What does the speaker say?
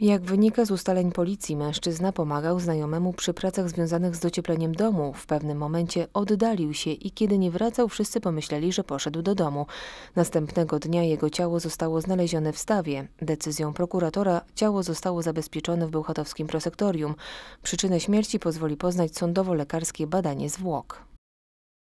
Jak wynika z ustaleń policji, mężczyzna pomagał znajomemu przy pracach związanych z dociepleniem domu. W pewnym momencie oddalił się i kiedy nie wracał, wszyscy pomyśleli, że poszedł do domu. Następnego dnia jego ciało zostało znalezione w stawie. Decyzją prokuratora ciało zostało zabezpieczone w bełchatowskim prosektorium. Przyczynę śmierci pozwoli poznać sądowo-lekarskie badanie zwłok.